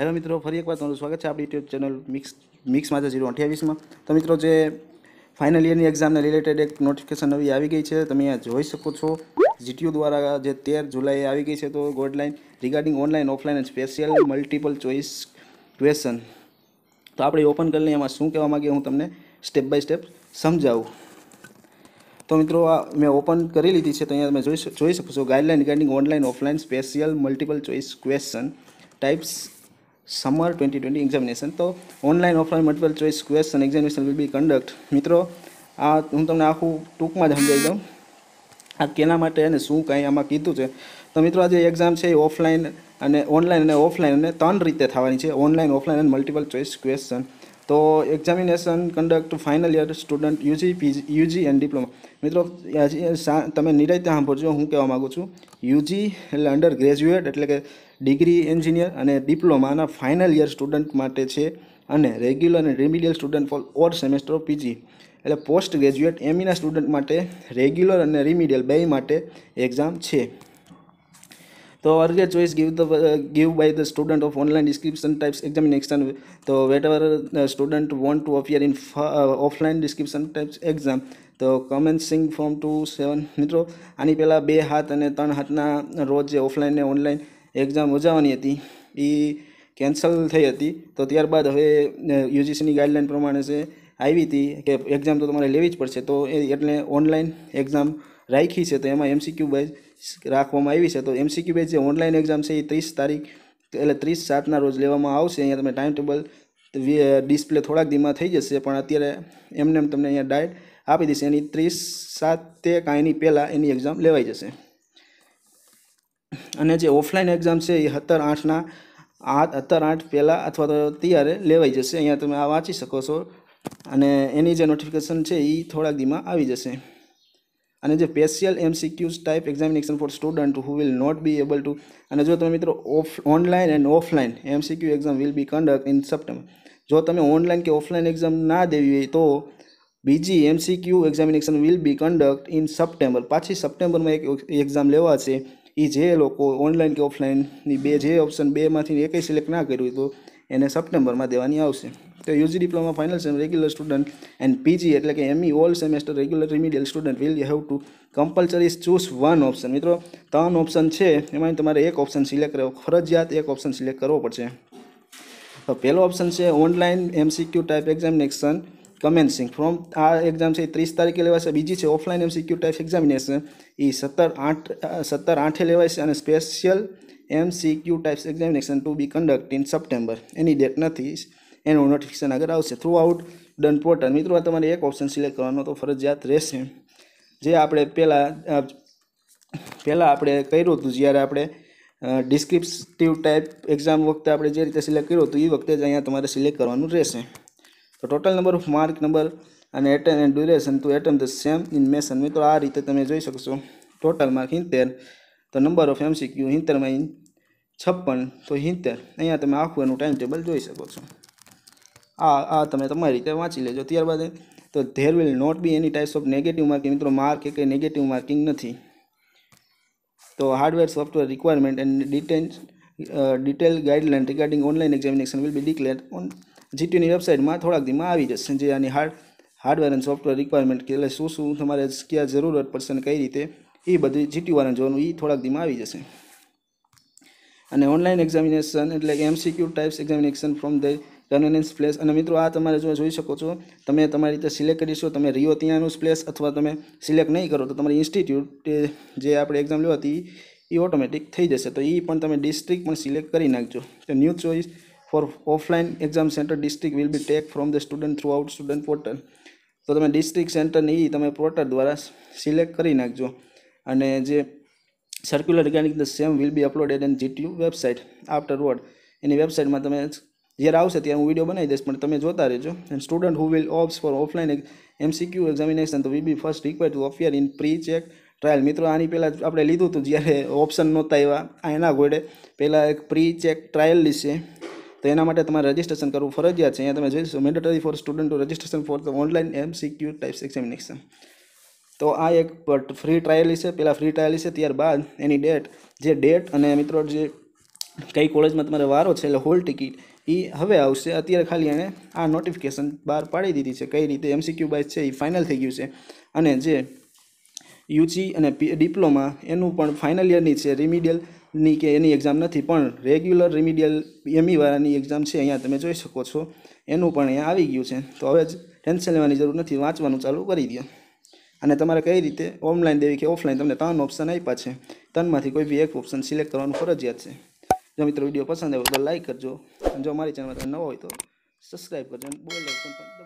hello મિત્રો ફરી એકવાર તમારું સ્વાગત છે આપણી યુટ્યુબ ચેનલ મિક્સ મિક્સ માત્ર જીરો અઠ્યાવીસમાં તો મિત્રો જે ફાઇનલ ઇયરની એક્ઝામને રિલેટેડ એક નોટિફિકેશન નવી આવી ગઈ છે તમે અહીંયા જોઈ શકો છો જીટીયુ દ્વારા જે તેર જુલાઈએ આવી ગઈ છે તો guideline regarding online offline and special multiple choice question તો આપણે ઓપન કરીને એમાં શું કહેવા માગીએ હું તમને સ્ટેપ બાય સ્ટેપ સમજાવું તો મિત્રો આ મેં ઓપન કરી લીધી છે તો અહીંયા તમે જોઈ જોઈ શકો છો guideline regarding online offline special multiple choice question types summer twenty twenty examination તો online offline multiple choice question examination will be conduct મિત્રો આ હું તમને આખું ટૂંકમાં જ સમજાવી દઉં આ કેના માટે અને શું કાંઈ આમાં કીધું છે તો મિત્રો આજે એક્ઝામ છે એ ઓફલાઈન અને ઓનલાઈન અને ઓફલાઈન અને ત્રણ રીતે થવાની છે ઓનલાઈન ઓફલાઈન અને મલ્ટિપલ ચોઇસ ક્વેશ્ચન તો examination conduct final year student UG PG UG and diploma મિત્રો તમે ત્યાં સાંભળજો હું કહેવા માગું છું યુજી એટલે અંડર ગ્રેજ્યુએટ એટલે કે ડિગ્રી એન્જિનિયર અને ડિપ્લોમાના ફાઇનલ યર સ્ટુડન્ટ માટે છે અને રેગ્યુલર અને remedial student for or semester of PG એટલે પોસ્ટ ગ્રેજ્યુએટ એમઈના સ્ટુડન્ટ માટે રેગ્યુલર અને રિમિડિયલ બે માટે એક્ઝામ છે તો અર્ગેટ choice give the give by the student of online description types examination તો whatever student want to appear in offline description types exam તો કમેન્સિંગ ફ્રોમ ટુ સેવન મિત્રો આની પહેલાં બે હાથ અને ત્રણ હાથના રોજ જે ઓફલાઈન ને ઓનલાઈન એક્ઝામ યોજાવાની હતી એ કેન્સલ થઈ હતી તો ત્યારબાદ હવે યુજીસીની ગાઈડલાઇન પ્રમાણે છે આવી હતી કે એક્ઝામ તો તમારે લેવી જ પડશે તો એ એટલે ઓનલાઈન એક્ઝામ રાખી છે તો એમાં એમસીક્યુ બેઝ રાખવામાં આવી છે તો એમસીક્યુ બેઝ જે ઓનલાઈન એક્ઝામ છે એ ત્રીસ તારીખ એટલે ત્રીસ સાતના રોજ લેવામાં આવશે અહીંયા તમે ટાઈમ ટેબલ ડિસ્પ્લે થોડાક દીમાં થઈ જશે પણ અત્યારે એમને એમ તમને અહીંયા ડાયટ આપી દેશે એની ત્રીસ સાત સાતે કાંઈની પહેલાં એની એક્ઝામ લેવાઈ જશે અને જે ઓફલાઈન એક્ઝામ છે એ સત્તર આઠના આઠ સત્તર આઠ પહેલાં અથવા તો ત્યારે લેવાઈ જશે અહીંયા તમે આ વાંચી શકો છો અને એની જે નોટિફિકેશન છે એ થોડાક દીમાં આવી જશે અને જે special MCQs type examination for student who will not be able to અને જો તમે મિત્રો of online and offline MCQ exam will be conduct in September જો તમે ઓનલાઈન કે ઓફલાઈન એક્ઝામ ના દેવી હોય તો બીજી MCQ examination will be conduct in September પાછી સપ્ટેમ્બરમાં એક એક્ઝામ લેવા છે એ જે લોકો ઓનલાઈન કે ઓફલાઈનની બે જે ઓપ્શન બેમાંથી એકે સિલેક્ટ ના કર્યું તો એને સપ્ટેમ્બરમાં દેવાની આવશે તો UG diploma final sem regular student and PG એટલે કે M all semester regular remedial student will have to compulsory choose one option મિત્રો ત્રણ ઓપ્શન છે એમાં તમારે એક ઓપ્શન સિલેક્ટ કરવો ફરજિયાત એક ઓપ્શન સિલેક્ટ કરવો પડશે તો પહેલો ઓપ્શન છે online MCQ type examination commencing from આ એક્ઝામ છે એ ત્રીસ તારીખે લેવાશે બીજી છે ઓફલાઈન એમસીક્યુ ટાઈપ એક્ઝામિનેશન એ સત્તર આઠ સત્તર આઠે લેવાય છે અને special M MCQ types examination to be conduct in September એની ડેટ નથી એનું નોટિફિકેશન આગળ આવશે થ્રુ આઉટ ડન પોર્ટલ મિત્રો આ તમારે એક ઓપ્શન સિલેક્ટ કરવાનો તો ફરજિયાત રહેશે જે આપણે પહેલાં પહેલાં આપણે કર્યું હતું જ્યારે આપણે ડિસ્ક્રિપ્ટિવ ટાઈપ એક્ઝામ વખતે આપણે જે રીતે સિલેક્ટ કર્યું હતું એ વખતે જ અહીંયા તમારે સિલેક્ટ કરવાનું રહેશે તો total number of mark number અને એટન એન્ડ ડ્યુરેશન ટુ એટમ ધ સેમ ઇન મેસન મિત્રો આ રીતે તમે જોઈ શકશો ટોટલ માર્ક હિંતેર તો નંબર ઓફ એમસીક્યુ હિંતેરમાં છપ્પન તો હિંતેર અહીંયા તમે આખું એનું ટાઈમ ટેબલ જોઈ શકો છો આ આ તમે તમારી રીતે વાંચી લેજો ત્યારબાદ તો there will not be any types of negative marking મિત્રો માર્ક એ કંઈ નેગેટિવ માર્કિંગ નથી તો hardware software requirement and detail detail guideline regarding online examination will be declare on જીટીની વેબસાઇટમાં થોડાક દીમાં આવી જશે જે આની હાર્ડ હાર્ડવેર અને સોફ્ટવેર રિક્વાયરમેન્ટ એટલે શું શું તમારે ક્યાં જરૂરત પડશે અને કઈ રીતે એ બધી જીટીયુવાળાને જોવાનું એ થોડાક દીમાં આવી જશે અને ઓનલાઈન એક્ઝામિનેશન એટલે કે MCQ types examination from the convenience place અને મિત્રો આ તમારે જો જોઈ શકો છો તમે તમારી રીતે સિલેક્ટ કરીશો તમે રહ્યો ત્યાંનું જ પ્લેસ અથવા તમે સિલેક્ટ નહીં કરો તો તમારી ઇન્સ્ટિટ્યૂટ જે આપણે એક્ઝામ લેવાતી એ ઓટોમેટિક થઈ જશે તો એ પણ તમે ડિસ્ટ્રિક્ટ પણ સિલેક્ટ કરી નાખજો તો new choice for offline exam center district will be take from the student throughout student portal તો તમે ડિસ્ટ્રિક્ટ સેન્ટરની એ તમે પોર્ટલ દ્વારા સિલેક્ટ કરી નાખજો અને જે circular regarding the same will be uploaded on GTU website afterward એની વેબસાઇટમાં તમે જ્યારે આવશે ત્યારે હું વિડીયો બનાવી દઈશ પણ તમે જોતા રહેજો and student who will opts for offline MCQ examination તો we be first require to appear in pre check trial મિત્રો આની પહેલાં આપણે લીધું હતું જ્યારે ઓપ્શન નહોતા એવા આ એના ઘોડે પહેલાં એક પ્રી ચેક ટ્રાયલ છે તો એના માટે તમારે રજિસ્ટ્રેશન કરવું ફરજિયાત છે અહીંયા તમે જોઈશો mandatory for student registration for the online MCQ types examination તો આ એક ફ્રી ટ્રાયલ છે પહેલાં ફ્રી ટ્રાયલ છે ત્યારબાદ એની ડેટ જે ડેટ અને મિત્રો જે કઈ કોલેજમાં તમારે વારો છે એટલે હોલ ટિકિટ એ હવે આવશે અત્યારે ખાલી એણે આ નોટિફિકેશન બહાર પાડી દીધી છે કઈ રીતે એમસીક્યુ બાય છે એ ફાઇનલ થઈ ગયું છે અને જે યુજી અને ડિપ્લોમા એનું પણ ફાઇનલ યરની છે રિમિડિયલ ની કે એની એક્ઝામ નથી પણ રેગ્યુલર રિમિડિયલ એમઈવાળાની એક્ઝામ છે અહીંયા તમે જોઈ શકો છો એનું પણ અહીંયા આવી ગયું છે તો હવે જ ટેન્શન લેવાની જરૂર નથી વાંચવાનું ચાલુ કરી દો અને તમારે કઈ રીતે ઓનલાઈન દેવી કે ઓફલાઈન તમને ત્રણ ઓપ્શન આપ્યા છે ત્રણમાંથી કોઈ બી એક ઓપ્શન સિલેક્ટ કરવાનું ફરજિયાત છે જો મિત્રો વિડીયો પસંદ આવ્યો તો લાઈક કરજો અને જો મારી ચેનલ નવો હોય તો સબસ્ક્રાઈબ કરજો અને બોલ પણ